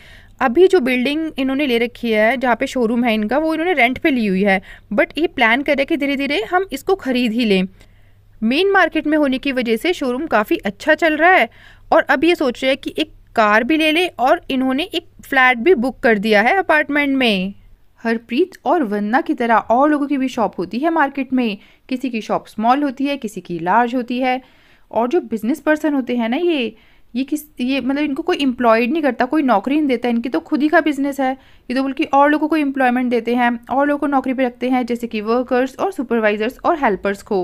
अभी जो बिल्डिंग इन्होंने ले रखी है जहाँ पे शोरूम है इनका वो इन्होंने रेंट पे ली हुई है बट ये प्लान कर रहे कि धीरे धीरे हम इसको ख़रीद ही लें मेन मार्केट में होने की वजह से शोरूम काफ़ी अच्छा चल रहा है और अब ये सोच रहे हैं कि एक कार भी ले लें और इन्होंने एक फ्लैट भी बुक कर दिया है अपार्टमेंट में हरप्रीत और वंदना की तरह और लोगों की भी शॉप होती है मार्केट में किसी की शॉप स्मॉल होती है किसी की लार्ज होती है और जो बिजनेस पर्सन होते हैं ना ये ये किस ये मतलब इनको कोई इम्प्लॉयड नहीं करता कोई नौकरी नहीं देता इनकी तो खुद ही का बिजनेस है ये तो बल्कि और लोगों को एम्प्लॉयमेंट देते हैं और लोगों को नौकरी पे रखते हैं जैसे कि वर्कर्स और सुपरवाइजर्स और हेल्पर्स को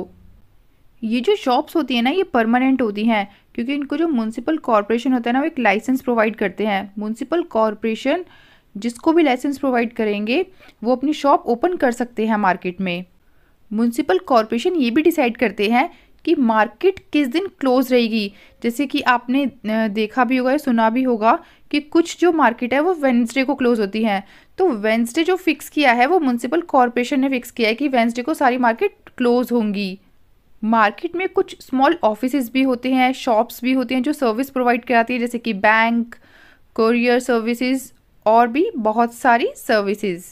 ये जो शॉप्स होती हैं ना ये परमानेंट होती हैं क्योंकि इनको जो म्यूनसिपल कॉरपोरेशन होता है ना वो एक लाइसेंस प्रोवाइड करते हैं म्यूनसिपल कॉरपोरेशन जिसको भी लाइसेंस प्रोवाइड करेंगे वो अपनी शॉप ओपन कर सकते हैं मार्केट में म्यूनसिपल कॉरपोरेशन ये भी डिसाइड करते हैं कि मार्केट किस दिन क्लोज रहेगी जैसे कि आपने देखा भी होगा या सुना भी होगा कि कुछ जो मार्केट है वो वेंसडे को क्लोज होती है तो वेंसडे जो फिक्स किया है वो म्यूनसिपल कॉरपोरेशन ने फिक्स किया है कि वेंसडे को सारी मार्केट क्लोज होंगी मार्केट में कुछ स्मॉल ऑफिस भी होते हैं शॉप्स भी होती हैं जो सर्विस प्रोवाइड कराती है जैसे कि बैंक कोरियर सर्विसेज और भी बहुत सारी सर्विसेज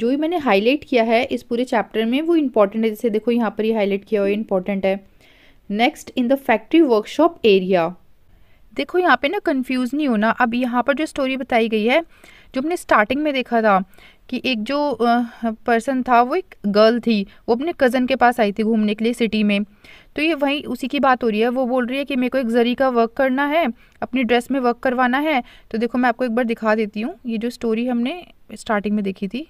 जो ही मैंने हाईलाइट किया है इस पूरे चैप्टर में वो इम्पॉर्टेंट है जैसे देखो यहाँ पर ही हाईलाइट किया हुआ इम्पॉर्टेंट है next in the factory workshop area देखो यहाँ पे ना कंफ्यूज नहीं होना अब यहाँ पर जो स्टोरी बताई गई है जो हमने स्टार्टिंग में देखा था कि एक जो पर्सन था वो एक गर्ल थी वो अपने कज़न के पास आई थी घूमने के लिए सिटी में तो ये वहीं उसी की बात हो रही है वो बोल रही है कि मेरे को एक जरी का वर्क करना है अपनी ड्रेस में वर्क करवाना है तो देखो मैं आपको एक बार दिखा देती हूँ ये जो स्टोरी हमने स्टार्टिंग में देखी थी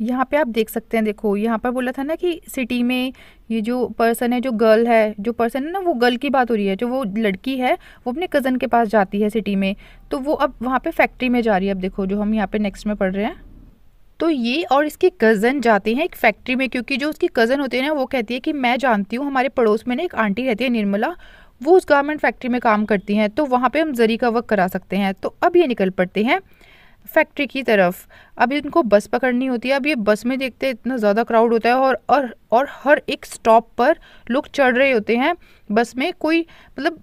यहाँ पे आप देख सकते हैं देखो यहाँ पर बोला था ना कि सिटी में ये जो पर्सन है जो गर्ल है जो पर्सन है ना वो गर्ल की बात हो रही है जो वो लड़की है वो अपने कज़न के पास जाती है सिटी में तो वो अब वहाँ पे फैक्ट्री में जा रही है अब देखो जो हम यहाँ पे नेक्स्ट में पढ़ रहे हैं तो ये और इसके कज़न जाते हैं एक फैक्ट्री में क्योंकि जो उसकी कज़न होती है ना वो कहती है कि मैं जानती हूँ हमारे पड़ोस में ना एक आंटी रहती है निर्मला वो उस गारमेंट फैक्ट्री में काम करती हैं तो वहाँ पर हम जरी का वर्क करा सकते हैं तो अब ये निकल पड़ते हैं फैक्ट्री की तरफ अब इनको बस पकड़नी होती है अब ये बस में देखते हैं इतना ज़्यादा क्राउड होता है और और और हर एक स्टॉप पर लोग चढ़ रहे होते हैं बस में कोई मतलब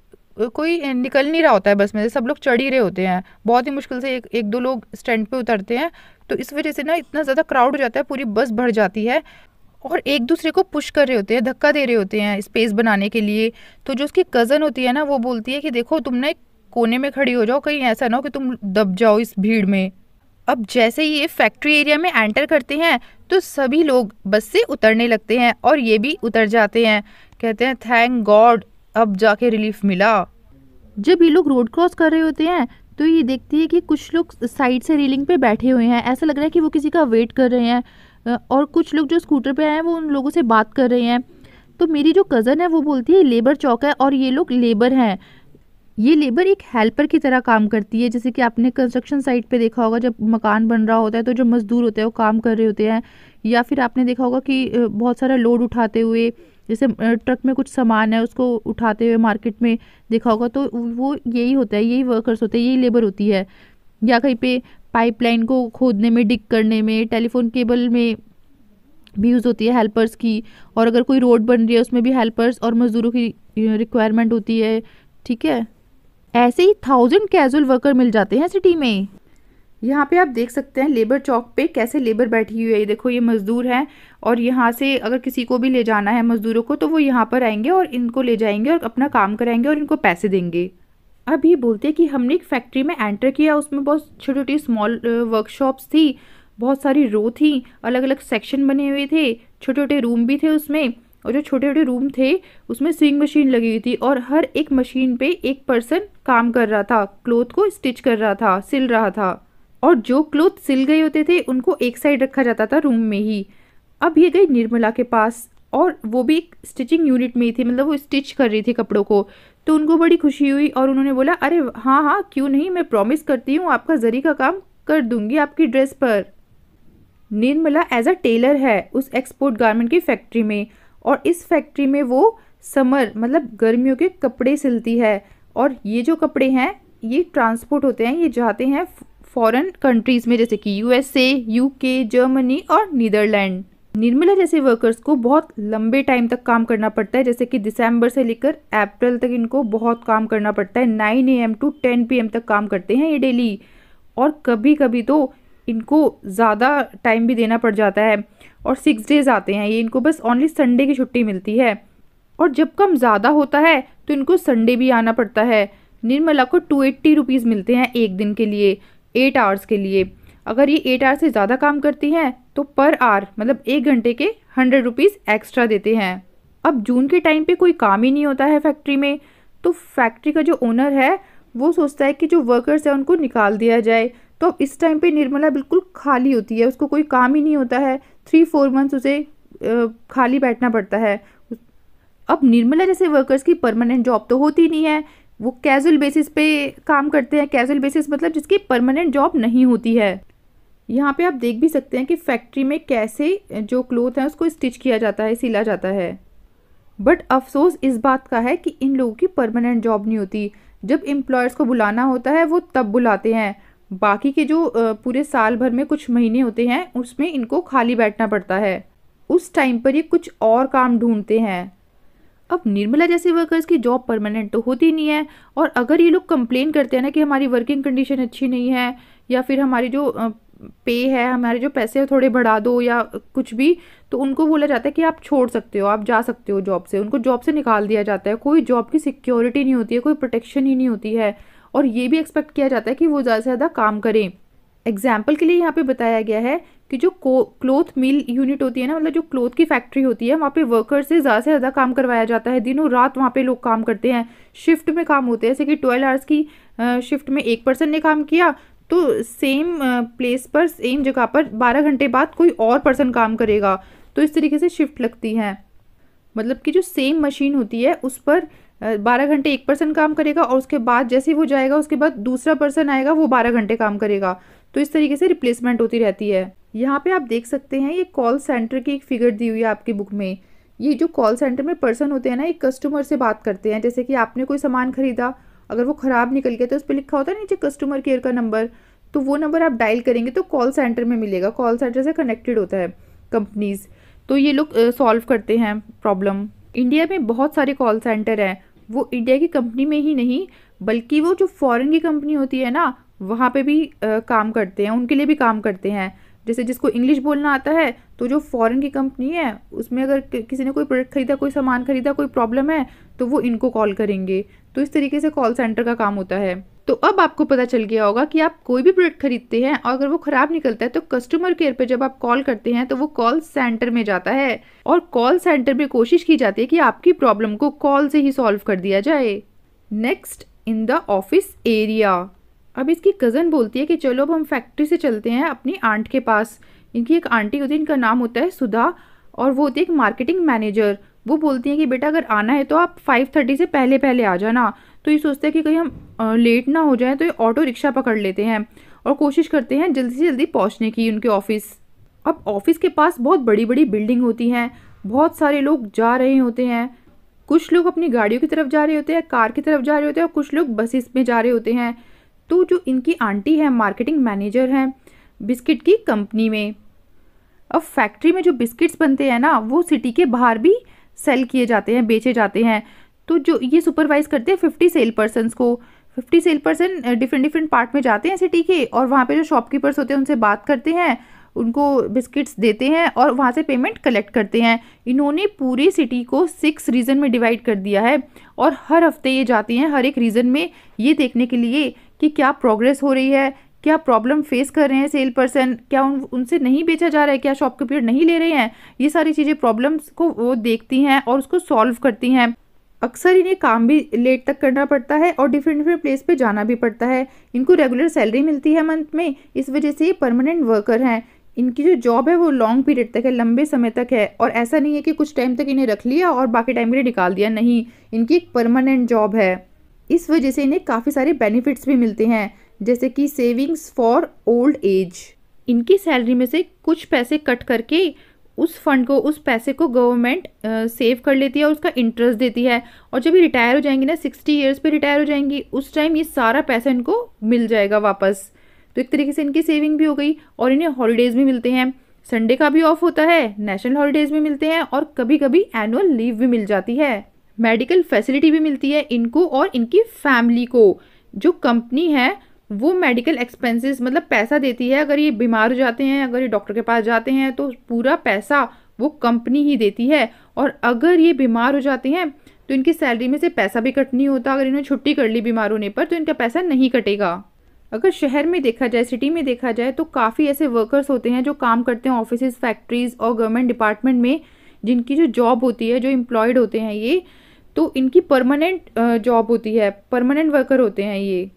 कोई निकल नहीं रहा होता है बस में सब लोग चढ़ ही रहे होते हैं बहुत ही मुश्किल से एक एक दो लोग स्टैंड पे उतरते हैं तो इस वजह से ना इतना ज़्यादा क्राउड हो जाता है पूरी बस भर जाती है और एक दूसरे को पुश कर रहे होते हैं धक्का दे रहे होते हैं स्पेस बनाने के लिए तो जो उसकी कज़न होती है ना वो बोलती है कि देखो तुम ना एक कोने में खड़ी हो जाओ कहीं ऐसा ना हो कि तुम दब जाओ इस भीड़ में अब जैसे ही ये फैक्ट्री एरिया में एंटर करते हैं तो सभी लोग बस से उतरने लगते हैं और ये भी उतर जाते हैं कहते हैं थैंक गॉड अब जाके रिलीफ मिला जब ये लोग रोड क्रॉस कर रहे होते हैं तो ये देखती है कि कुछ लोग साइड से रेलिंग पे बैठे हुए हैं ऐसा लग रहा है कि वो किसी का वेट कर रहे हैं और कुछ लोग जो स्कूटर पे आए हैं वो उन लोगों से बात कर रहे हैं तो मेरी जो कज़न है वो बोलती है लेबर चौक है और ये लोग लेबर हैं ये लेबर एक हेल्पर की तरह काम करती है जैसे कि आपने कंस्ट्रक्शन साइट पे देखा होगा जब मकान बन रहा होता है तो जो मज़दूर होते हैं वो काम कर रहे होते हैं या फिर आपने देखा होगा कि बहुत सारा लोड उठाते हुए जैसे ट्रक में कुछ सामान है उसको उठाते हुए मार्केट में देखा होगा तो वो यही होता है यही वर्कर्स होते हैं यही लेबर होती है या कहीं पे पाइपलाइन को खोदने में डिग करने में टेलीफोन केबल में भी यूज़ होती है हेल्पर्स की और अगर कोई रोड बन रही है उसमें भी हेल्पर्स और मज़दूरों की रिक्वायरमेंट होती है ठीक है ऐसे ही थाउजेंड कैजुअल वर्कर मिल जाते हैं सिटी में यहाँ पे आप देख सकते हैं लेबर चौक पे कैसे लेबर बैठी हुई है ये देखो ये मज़दूर हैं और यहाँ से अगर किसी को भी ले जाना है मज़दूरों को तो वो यहाँ पर आएंगे और इनको ले जाएंगे और अपना काम कराएंगे और इनको पैसे देंगे अब ये बोलते हैं कि हमने एक फैक्ट्री में एंटर किया उसमें बहुत छोटी छोटी स्मॉल वर्कशॉप्स थी बहुत सारी रो थी अलग अलग सेक्शन बने हुए थे छोटे छोटे रूम भी थे उसमें और जो छोटे छोटे रूम थे उसमें सिंग मशीन लगी हुई थी और हर एक मशीन पे एक पर्सन काम कर रहा था क्लोथ को स्टिच कर रहा था सिल रहा था और जो क्लोथ सिल गए होते थे उनको एक साइड रखा जाता था रूम में ही अब ये गई निर्मला के पास और वो भी एक स्टिचिंग यूनिट में ही थी मतलब वो स्टिच कर रही थी कपड़ों को तो उनको बड़ी खुशी हुई और उन्होंने बोला अरे हाँ हाँ क्यों नहीं मैं प्रॉमिस करती हूँ आपका जरी का काम कर दूंगी आपकी ड्रेस पर निर्मला एज अ टेलर है उस एक्सपोर्ट गारमेंट की फैक्ट्री में और इस फैक्ट्री में वो समर मतलब गर्मियों के कपड़े सिलती है और ये जो कपड़े हैं ये ट्रांसपोर्ट होते हैं ये जाते हैं फॉरेन कंट्रीज़ में जैसे कि यूएसए यूके जर्मनी और नीदरलैंड निर्मला जैसे वर्कर्स को बहुत लंबे टाइम तक काम करना पड़ता है जैसे कि दिसंबर से लेकर अप्रैल तक इनको बहुत काम करना पड़ता है nine A to ten P तक काम करते हैं ये डेली और कभी कभी तो इनको ज़्यादा टाइम भी देना पड़ जाता है और सिक्स डेज आते हैं ये इनको बस ओनली संडे की छुट्टी मिलती है और जब कम ज़्यादा होता है तो इनको संडे भी आना पड़ता है निर्मला को टू एट्टी रुपीज़ मिलते हैं एक दिन के लिए एट आवर्स के लिए अगर ये एट आवर से ज़्यादा काम करती हैं तो पर आवर मतलब एक घंटे के हंड्रेड रुपीज़ एक्स्ट्रा देते हैं अब जून के टाइम पे कोई काम ही नहीं होता है फैक्ट्री में तो फैक्ट्री का जो ओनर है वो सोचता है कि जो वर्कर्स हैं उनको निकाल दिया जाए तो अब इस टाइम पे निर्मला बिल्कुल खाली होती है उसको कोई काम ही नहीं होता है थ्री फोर मंथ्स उसे खाली बैठना पड़ता है अब निर्मला जैसे वर्कर्स की परमानेंट जॉब तो होती नहीं है वो कैजुअल बेसिस पे काम करते हैं कैजुअल बेसिस मतलब जिसकी परमानेंट जॉब नहीं होती है यहाँ पे आप देख भी सकते हैं कि फैक्ट्री में कैसे जो क्लोथ है उसको स्टिच किया जाता है सिला जाता है बट अफसोस इस बात का है कि इन लोगों की परमानेंट जॉब नहीं होती जब एम्प्लॉयर्स को बुलाना होता है वो तब बुलाते हैं बाकी के जो पूरे साल भर में कुछ महीने होते हैं उसमें इनको खाली बैठना पड़ता है उस टाइम पर ये कुछ और काम ढूंढते हैं अब निर्मला जैसे वर्कर्स की जॉब परमानेंट तो होती नहीं है और अगर ये लोग कंप्लेन करते हैं ना कि हमारी वर्किंग कंडीशन अच्छी नहीं है या फिर हमारी जो पे है हमारे जो पैसे थोड़े बढ़ा दो या कुछ भी तो उनको बोला जाता है कि आप छोड़ सकते हो आप जा सकते हो जॉब से उनको जॉब से निकाल दिया जाता है कोई जॉब की सिक्योरिटी नहीं होती है कोई प्रोटेक्शन ही नहीं होती है और ये भी एक्सपेक्ट किया जाता है कि वो ज़्यादा से ज़्यादा काम करें एग्जाम्पल के लिए यहाँ पे बताया गया है कि जो क्लोथ मिल यूनिट होती है ना मतलब जो क्लोथ की फैक्ट्री होती है वहाँ पे वर्कर से ज़्यादा से ज़्यादा काम करवाया जाता है दिनों रात वहाँ पे लोग काम करते हैं शिफ्ट में काम होते हैं जैसे कि ट्वेल्व आवर्स की शिफ्ट में एक पर्सन ने काम किया तो सेम प्लेस पर सेम जगह पर बारह घंटे बाद कोई और पर्सन काम करेगा तो इस तरीके से शिफ्ट लगती है मतलब कि जो सेम मशीन होती है उस पर बारह घंटे एक पर्सन काम करेगा और उसके बाद जैसे ही वो जाएगा उसके बाद दूसरा पर्सन आएगा वो बारह घंटे काम करेगा तो इस तरीके से रिप्लेसमेंट होती रहती है यहाँ पे आप देख सकते हैं ये कॉल सेंटर की एक फिगर दी हुई है आपकी बुक में ये जो कॉल सेंटर में पर्सन होते हैं ना एक कस्टमर से बात करते हैं जैसे कि आपने कोई सामान खरीदा अगर वो ख़राब निकल गया तो उस पर लिखा होता है नीचे कस्टमर केयर का नंबर तो वो नंबर आप डायल करेंगे तो कॉल सेंटर में मिलेगा कॉल सेंटर से कनेक्टेड होता है कंपनीज़ तो ये लोग सॉल्व करते हैं प्रॉब्लम इंडिया में बहुत सारे कॉल सेंटर हैं वो इंडिया की कंपनी में ही नहीं बल्कि वो जो फॉरेन की कंपनी होती है ना वहाँ पे भी आ, काम करते हैं उनके लिए भी काम करते हैं जैसे जिसको इंग्लिश बोलना आता है तो जो फॉरेन की कंपनी है उसमें अगर किसी ने कोई प्रोडक्ट खरीदा कोई सामान खरीदा कोई प्रॉब्लम है तो वो इनको कॉल करेंगे तो इस तरीके से कॉल सेंटर का काम होता है तो अब आपको पता चल गया होगा कि आप कोई भी प्रोडक्ट खरीदते हैं और अगर वो ख़राब निकलता है तो कस्टमर केयर पर जब आप कॉल करते हैं तो वो कॉल सेंटर में जाता है और कॉल सेंटर में कोशिश की जाती है कि आपकी प्रॉब्लम को कॉल से ही सॉल्व कर दिया जाए next in the office area अब इसकी कज़न बोलती है कि चलो अब हम फैक्ट्री से चलते हैं अपनी आंट के पास इनकी एक आंटी होती है इनका नाम होता है सुधा और वो होती है एक मार्केटिंग मैनेजर वो बोलती हैं कि बेटा अगर आना है तो आप फाइव थर्टी से पहले पहले आ जाना तो ये सोचते हैं कि कहीं हम लेट ना हो जाए तो ये ऑटो रिक्शा पकड़ लेते हैं और कोशिश करते हैं जल्दी से जल्दी पहुँचने की उनके ऑफिस अब ऑफिस के पास बहुत बड़ी बड़ी बिल्डिंग होती हैं बहुत सारे लोग जा रहे होते हैं कुछ लोग अपनी गाड़ियों की तरफ जा रहे होते हैं कार की तरफ जा रहे होते हैं और कुछ लोग बसेस में जा रहे होते हैं तो जो इनकी आंटी है मार्केटिंग मैनेजर हैं बिस्किट की कंपनी में अब फैक्ट्री में जो बिस्किट्स बनते हैं ना वो सिटी के बाहर भी सेल किए जाते हैं बेचे जाते हैं तो जो ये सुपरवाइज करते हैं फिफ्टी सेल पर्सनस को fifty sale person different different part में जाते हैं सिटी के और वहाँ पे जो शॉपकीपर्स होते हैं उनसे बात करते हैं उनको बिस्किट्स देते हैं और वहाँ से पेमेंट कलेक्ट करते हैं इन्होंने पूरी सिटी को सिक्स रीजन में डिवाइड कर दिया है और हर हफ्ते ये जाते हैं हर एक रीजन में ये देखने के लिए कि क्या प्रोग्रेस हो रही है क्या प्रॉब्लम फेस कर रहे हैं सेल पर्सन क्या उन उनसे नहीं बेचा जा रहा है क्या शॉपकीपर नहीं ले रहे हैं ये सारी चीज़ें प्रॉब्लम्स को वो देखती हैं और उसको सॉल्व करती हैं अक्सर इन्हें काम भी लेट तक करना पड़ता है और डिफरेंट डिफरेंट प्लेस पे जाना भी पड़ता है इनको रेगुलर सैलरी मिलती है मंथ में इस वजह से ये परमानेंट वर्कर हैं इनकी जो जॉब है वो लॉन्ग पीरियड तक है लंबे समय तक है और ऐसा नहीं है कि कुछ टाइम तक इन्हें रख लिया और बाकी टाइम के लिए निकाल दिया नहीं इनकी एक परमानेंट जॉब है इस वजह से इन्हें काफ़ी सारे बेनिफिट्स भी मिलते हैं जैसे कि सेविंग्स फॉर ओल्ड एज इनकी सैलरी में से कुछ पैसे कट करके उस फंड को उस पैसे को गवर्नमेंट सेव कर लेती है और उसका इंटरेस्ट देती है और जब ये रिटायर हो जाएंगी ना सिक्सटी ईयर्स पे रिटायर हो जाएंगी उस टाइम ये सारा पैसा इनको मिल जाएगा वापस तो एक तरीके से इनकी सेविंग भी हो गई और इन्हें हॉलीडेज़ भी मिलते हैं संडे का भी ऑफ होता है नेशनल हॉलीडेज़ भी मिलते हैं और कभी कभी एनुअल लीव भी मिल जाती है मेडिकल फैसिलिटी भी मिलती है इनको और इनकी फैमिली को जो कंपनी है वो मेडिकल एक्सपेंसेस मतलब पैसा देती है अगर ये बीमार हो जाते हैं अगर ये डॉक्टर के पास जाते हैं तो पूरा पैसा वो कंपनी ही देती है और अगर ये बीमार हो जाते हैं तो इनकी सैलरी में से पैसा भी कट नहीं होता अगर इन्होंने छुट्टी कर ली बीमार होने पर तो इनका पैसा नहीं कटेगा अगर शहर में देखा जाए सिटी में देखा जाए तो काफ़ी ऐसे वर्कर्स होते हैं जो काम करते हैं ऑफिस फैक्ट्रीज़ और गवर्नमेंट डिपार्टमेंट में जिनकी जो जॉब होती है जो एम्प्लॉयड होते हैं ये तो इनकी परमानेंट जॉब होती है परमानेंट वर्कर होते हैं ये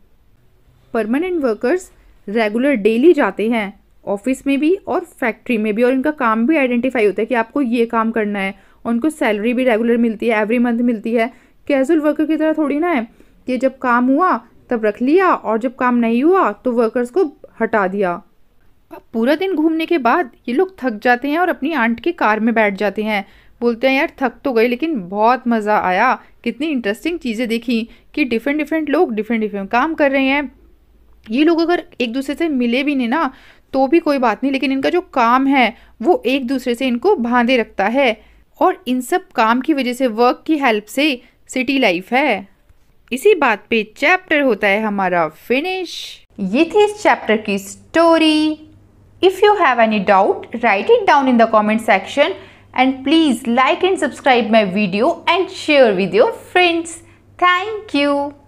परमानेंट वर्कर्स रेगुलर डेली जाते हैं ऑफिस में भी और फैक्ट्री में भी और इनका काम भी आइडेंटिफाई होता है कि आपको ये काम करना है उनको सैलरी भी रेगुलर मिलती है एवरी मंथ मिलती है कैजुअल वर्कर की तरह थोड़ी ना है कि जब काम हुआ तब रख लिया और जब काम नहीं हुआ तो वर्कर्स को हटा दिया पूरा दिन घूमने के बाद ये लोग थक जाते हैं और अपनी आंट की कार में बैठ जाते हैं बोलते हैं यार थक तो गए लेकिन बहुत मज़ा आया कितनी इंटरेस्टिंग चीज़ें देखी कि डिफरेंट डिफरेंट लोग डिफरेंट डिफरेंट काम कर रहे हैं ये लोग अगर एक दूसरे से मिले भी नहीं ना तो भी कोई बात नहीं लेकिन इनका जो काम है वो एक दूसरे से इनको बांधे रखता है और इन सब काम की वजह से वर्क की हेल्प से सिटी लाइफ है इसी बात पे चैप्टर होता है हमारा फिनिश ये थी इस चैप्टर की story if you have any doubt write it down in the comment section and please like and subscribe my video and share with your friends thank you